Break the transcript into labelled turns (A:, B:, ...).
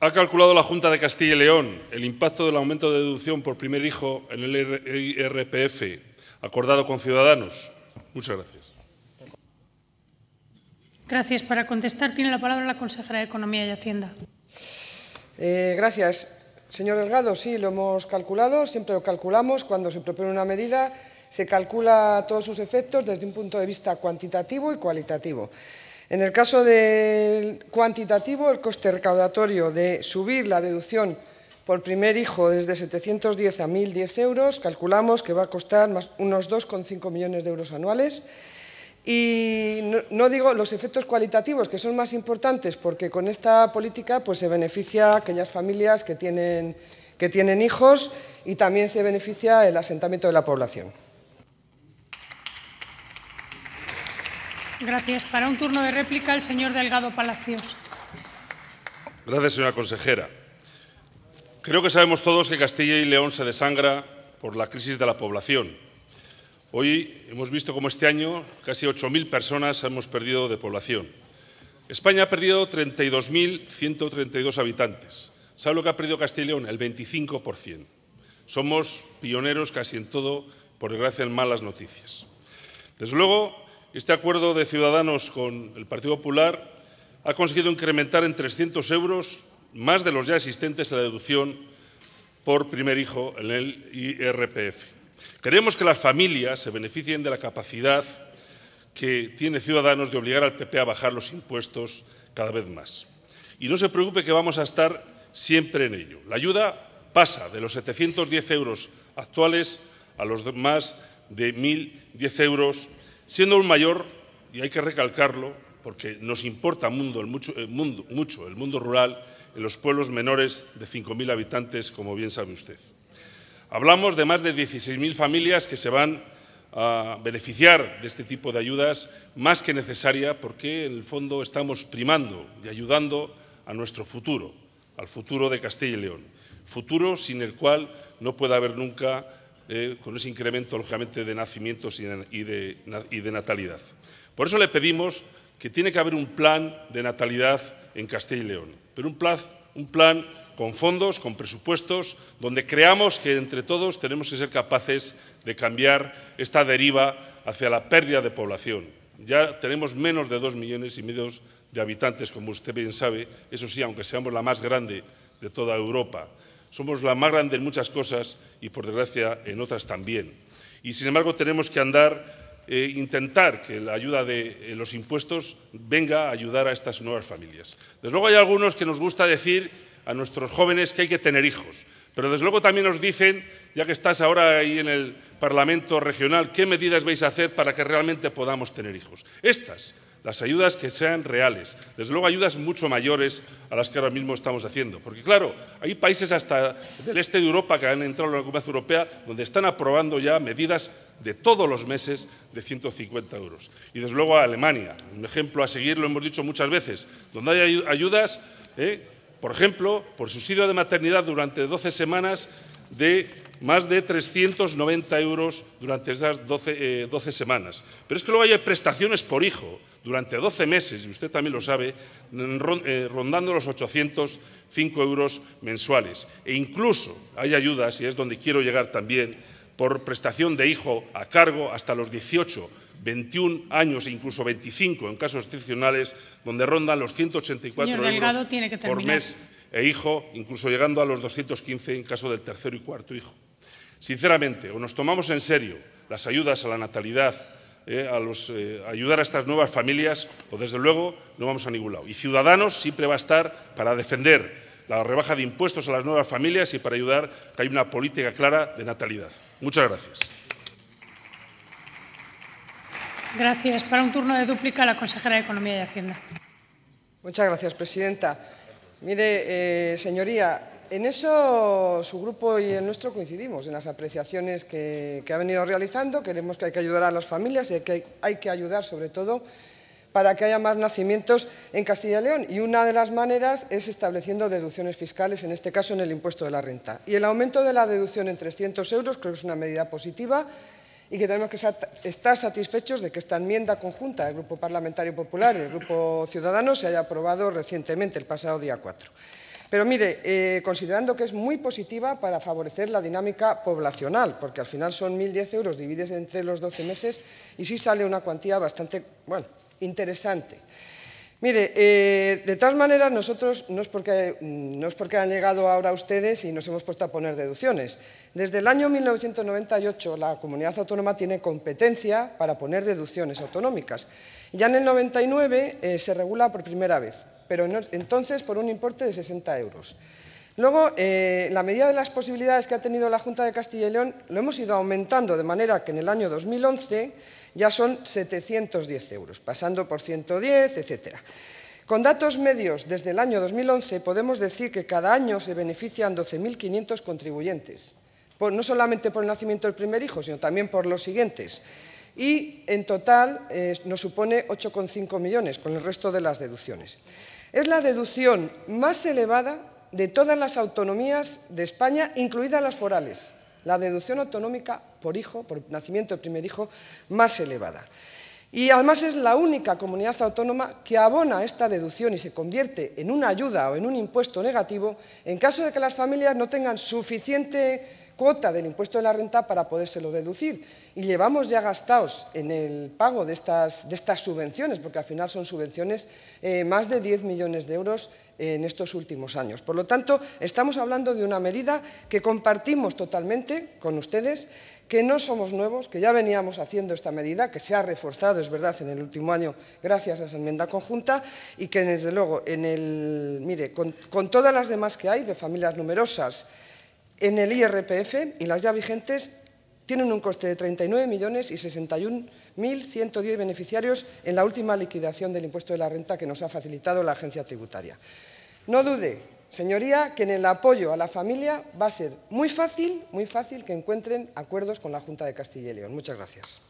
A: Ha calculado la Junta de Castilla y León el impacto del aumento de deducción por primer hijo en el IRPF, acordado con Ciudadanos. Muchas gracias. Gracias. Para contestar tiene la palabra la consejera de Economía y Hacienda.
B: Eh, gracias. Señor Delgado, sí, lo hemos calculado, siempre lo calculamos. Cuando se propone una medida, se calcula todos sus efectos desde un punto de vista cuantitativo y cualitativo. En el caso del cuantitativo, el coste recaudatorio de subir la deducción por primer hijo desde 710 a 1.010 euros, calculamos que va a costar unos 2,5 millones de euros anuales. Y no, digo los efectos cualitativos, que son más importantes, porque con esta política pues, se beneficia a aquellas familias que tienen hijos y también se beneficia el asentamiento de la población.
A: Gracias. Para un turno de réplica, el señor Delgado Palacios. Gracias, señora consejera. Creo que sabemos todos que Castilla y León se desangra por la crisis de la población. Hoy hemos visto cómo este año casi 8.000 personas hemos perdido de población. España ha perdido 32.132 habitantes. ¿Sabe lo que ha perdido Castilla y León? El 25%. Somos pioneros casi en todo, por desgracia, en malas noticias. Desde luego, este acuerdo de Ciudadanos con el Partido Popular ha conseguido incrementar en 300 euros más de los ya existentes la deducción por primer hijo en el IRPF. Queremos que las familias se beneficien de la capacidad que tiene Ciudadanos de obligar al PP a bajar los impuestos cada vez más. Y no se preocupe que vamos a estar siempre en ello. La ayuda pasa de los 710 euros actuales a los más de 1.010 euros Siendo un mayor, y hay que recalcarlo, porque nos importa mucho, el eh, mundo, mucho el mundo rural en los pueblos menores de 5.000 habitantes, como bien sabe usted. Hablamos de más de 16.000 familias que se van a beneficiar de este tipo de ayudas, más que necesaria, porque en el fondo estamos primando y ayudando a nuestro futuro, al futuro de Castilla y León. Futuro sin el cual no puede haber nunca eh, con ese incremento, lógicamente, de nacimientos y de, natalidad. Por eso le pedimos que tiene que haber un plan de natalidad en Castilla y León, pero un plan, un plan con fondos, con presupuestos, donde creamos que entre todos tenemos que ser capaces de cambiar esta deriva hacia la pérdida de población. Ya tenemos menos de dos millones y medio de habitantes, como usted bien sabe, eso sí, aunque seamos la más grande de toda Europa. Somos la más grande en muchas cosas y, por desgracia, en otras también. Y, sin embargo, tenemos que andar, eh, intentar que la ayuda de eh, los impuestos venga a ayudar a estas nuevas familias. Desde luego hay algunos que nos gusta decir a nuestros jóvenes que hay que tener hijos, pero desde luego también nos dicen, ya que estás ahora ahí en el Parlamento regional, qué medidas vais a hacer para que realmente podamos tener hijos. Estas, las ayudas que sean reales. Desde luego ayudas mucho mayores a las que ahora mismo estamos haciendo. Porque claro, hay países hasta del este de Europa que han entrado en la Comunidad Europea donde están aprobando ya medidas de todos los meses de 150 euros. Y desde luego a Alemania, un ejemplo a seguir, lo hemos dicho muchas veces, donde hay ayudas, ¿eh? por ejemplo, por subsidio de maternidad durante 12 semanas de más de 390 euros durante esas 12, eh, semanas. Pero es que luego hay prestaciones por hijo durante 12 meses, y usted también lo sabe, eh, rondando los 805 euros mensuales. E incluso hay ayudas, y es donde quiero llegar también, por prestación de hijo a cargo hasta los 18, 21 años e incluso 25 en casos excepcionales, donde rondan los 184 euros por mes e hijo, incluso llegando a los 215 en caso del tercero y cuarto hijo. Sinceramente, o nos tomamos en serio las ayudas a la natalidad, eh, a los, eh, ayudar a estas nuevas familias, o desde luego no vamos a ningún lado. Y Ciudadanos siempre va a estar para defender la rebaja de impuestos a las nuevas familias y para ayudar que haya una política clara de natalidad. Muchas gracias. Gracias. Para un turno de dúplica, la consejera de Economía y Hacienda.
B: Muchas gracias, presidenta. Mire, eh, señoría, en eso su grupo y el nuestro coincidimos, en las apreciaciones que, ha venido realizando. Queremos que hay que ayudar a las familias y que hay, que ayudar sobre todo para que haya más nacimientos en Castilla y León. Y una de las maneras es estableciendo deducciones fiscales, en este caso en el impuesto de la renta. Y el aumento de la deducción en 300 euros creo que es una medida positiva y que tenemos que estar satisfechos de que esta enmienda conjunta del Grupo Parlamentario Popular y del Grupo Ciudadanos se haya aprobado recientemente, el pasado día 4. Pero mire, eh, considerando que es muy positiva para favorecer la dinámica poblacional, porque al final son 1.010 euros, divides entre los 12 meses y sí sale una cuantía bastante, interesante. Mire, eh, de todas maneras, nosotros no es, porque, mm, no es porque han llegado ahora ustedes y nos hemos puesto a poner deducciones. Desde el año 1998 la comunidad autónoma tiene competencia para poner deducciones autonómicas. Ya en el 99 eh, se regula por primera vez pero entonces por un importe de 60 euros. Luego, eh, la medida de las posibilidades que ha tenido la Junta de Castilla y León lo hemos ido aumentando de manera que en el año 2011 ya son 710 euros, pasando por 110, etcétera. Con datos medios desde el año 2011 podemos decir que cada año se benefician 12.500 contribuyentes, no solamente por el nacimiento del primer hijo, sino también por los siguientes. Y en total eh, nos supone 8,5 millones con el resto de las deducciones es la deducción más elevada de todas las autonomías de España, incluidas las forales. La deducción autonómica por hijo, por nacimiento del primer hijo, más elevada. Y además es la única comunidad autónoma que abona esta deducción y se convierte en una ayuda o en un impuesto negativo en caso de que las familias no tengan suficiente cuota del impuesto de la renta para podérselo deducir. Y llevamos ya gastados en el pago de estas, de estas subvenciones, porque al final son subvenciones, eh, más de 10 millones de euros en estos últimos años. Por lo tanto, estamos hablando de una medida que compartimos totalmente con ustedes, que no somos nuevos, que ya veníamos haciendo esta medida, que se ha reforzado, es verdad, en el último año gracias a esa enmienda conjunta y que, desde luego, en el, mire, con, con todas las demás que hay de familias numerosas, en el IRPF y las ya vigentes tienen un coste de 39 millones y beneficiarios en la última liquidación del impuesto de la renta que nos ha facilitado la agencia tributaria. No dude, señoría, que en el apoyo a la familia va a ser muy fácil, muy fácil que encuentren acuerdos con la Junta de Castilla y León. Muchas gracias.